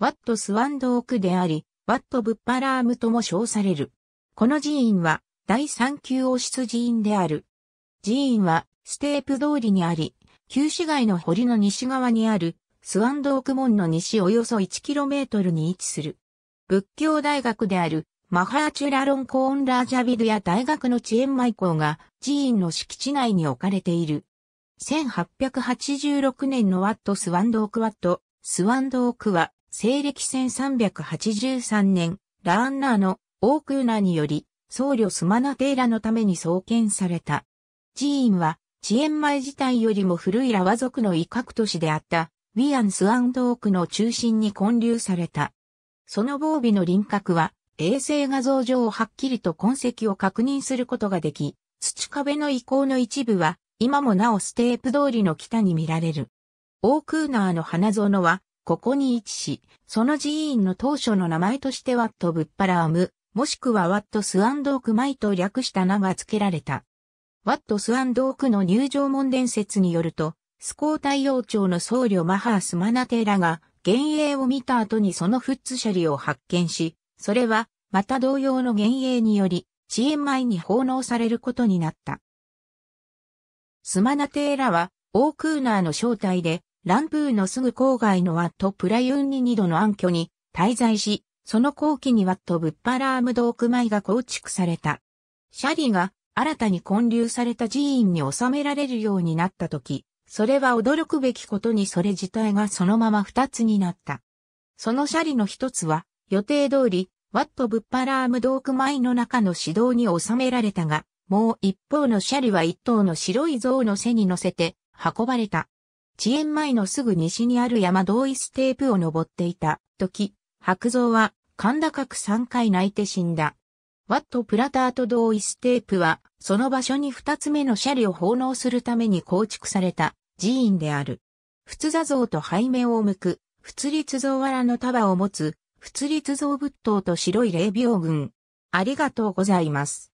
ワットスワンドークであり、ワットブッパラームとも称される。この寺院は、第三級王室寺院である。寺院は、ステープ通りにあり、旧市街の堀の西側にある、スワンドーク門の西およそ 1km に位置する。仏教大学である、マハーチュラロンコーンラージャビドや大学の遅延舞校が寺院の敷地内に置かれている。1886年のワットスワンドークワット、スワンドークは西暦1383年、ラーンナーのオークーナーにより、僧侶スマナテーラのために創建された。寺院は、遅延前自体よりも古いラワ族の威嚇都市であった、ウィアンスアンドークの中心に建立された。その防備の輪郭は、衛星画像上をはっきりと痕跡を確認することができ、土壁の遺構の一部は、今もなおステープ通りの北に見られる。オークーナーの花園は、ここに位置し、その寺院の当初の名前としてワット・ブッパラーム、もしくはワット・スワンドーク・マイと略した名が付けられた。ワット・スワンドークの入場門伝説によると、スコー大王朝の僧侶マハースマナテーラが、幻影を見た後にそのフッツシャリを発見し、それは、また同様の幻影により、遅延前に奉納されることになった。スマナテーラは、オークーナーの正体で、ランプーのすぐ郊外のワットプラユンに2度の暗居に滞在し、その後期にワットブッパラームドークマイが構築された。シャリが新たに建立された寺院に収められるようになった時、それは驚くべきことにそれ自体がそのまま二つになった。そのシャリの一つは、予定通り、ワットブッパラームドークマイの中の指導に収められたが、もう一方のシャリは一頭の白い象の背に乗せて運ばれた。遅延前のすぐ西にある山同一テープを登っていた時、白蔵はだ高く3回泣いて死んだ。ワット・プラターと同一テープは、その場所に2つ目のシャリを奉納するために構築された寺院である。仏座像と背面を向く、仏立像藁の束を持つ、仏立像仏頭と白い霊廟群。ありがとうございます。